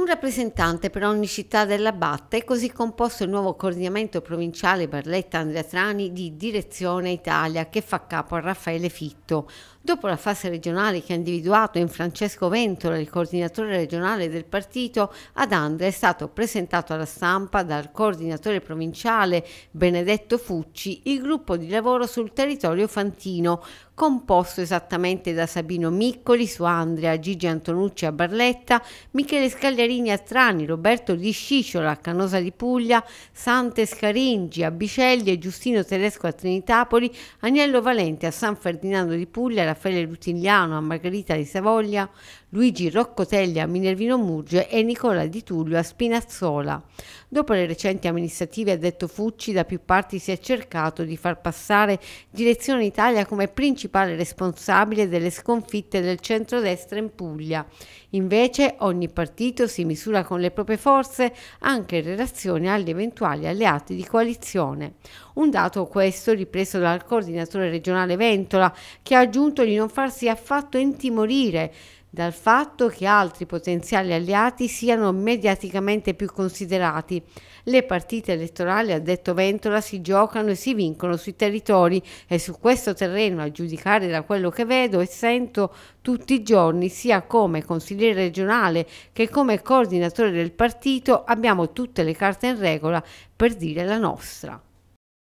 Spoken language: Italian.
Un rappresentante per ogni città della dell'Abbatta è così composto il nuovo coordinamento provinciale Barletta Andrea Trani di Direzione Italia che fa capo a Raffaele Fitto. Dopo la fase regionale che ha individuato in Francesco Ventola, il coordinatore regionale del partito, ad Andrea è stato presentato alla stampa dal coordinatore provinciale Benedetto Fucci il gruppo di lavoro sul territorio fantino, composto esattamente da Sabino Miccoli su Andrea, Gigi Antonucci a Barletta, Michele Scagliari a Trani, Roberto Di Sciciola a Canosa di Puglia, Sante Scaringi a Bicelli e Giustino Tedesco a Trinitapoli, Agnello Valente a San Ferdinando di Puglia, Raffaele Lutigliano a Margherita di Savoglia, Luigi Roccotelli a Minervino Murge e Nicola Di Tullio a Spinazzola. Dopo le recenti amministrative, ha detto Fucci, da più parti si è cercato di far passare Direzione Italia come principale responsabile delle sconfitte del centrodestra in Puglia. Invece ogni partito si misura con le proprie forze anche in relazione agli eventuali alleati di coalizione. Un dato questo ripreso dal coordinatore regionale Ventola che ha aggiunto di non farsi affatto intimorire dal fatto che altri potenziali alleati siano mediaticamente più considerati. Le partite elettorali, ha detto Ventola, si giocano e si vincono sui territori e su questo terreno, a giudicare da quello che vedo e sento tutti i giorni, sia come consigliere regionale che come coordinatore del partito, abbiamo tutte le carte in regola per dire la nostra.